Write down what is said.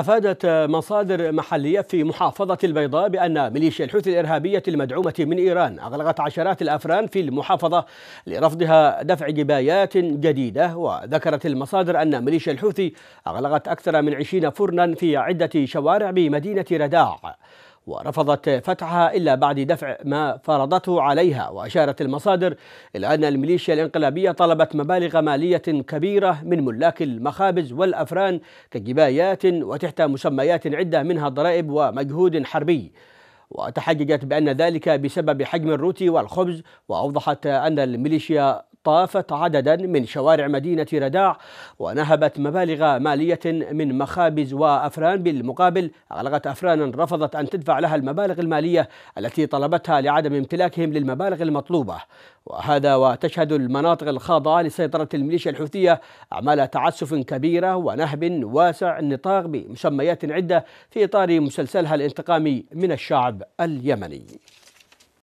أفادت مصادر محلية في محافظة البيضاء بأن ميليشيا الحوثي الإرهابية المدعومة من إيران أغلقت عشرات الأفران في المحافظة لرفضها دفع جبايات جديدة وذكرت المصادر أن ميليشيا الحوثي أغلقت أكثر من عشرين فرنا في عدة شوارع بمدينة رداع ورفضت فتحها إلا بعد دفع ما فرضته عليها وأشارت المصادر إلى أن الميليشيا الانقلابية طلبت مبالغ مالية كبيرة من ملاك المخابز والأفران كجبايات وتحت مسميات عدة منها ضرائب ومجهود حربي وتحججت بأن ذلك بسبب حجم الروتي والخبز وأوضحت أن الميليشيا طافت عددا من شوارع مدينة رداع ونهبت مبالغ مالية من مخابز وأفران بالمقابل أغلقت أفرانا رفضت أن تدفع لها المبالغ المالية التي طلبتها لعدم امتلاكهم للمبالغ المطلوبة وهذا وتشهد المناطق الخاضعة لسيطرة الميليشيا الحوثية أعمال تعسف كبيرة ونهب واسع النطاق بمسميات عدة في إطار مسلسلها الانتقامي من الشعب اليمني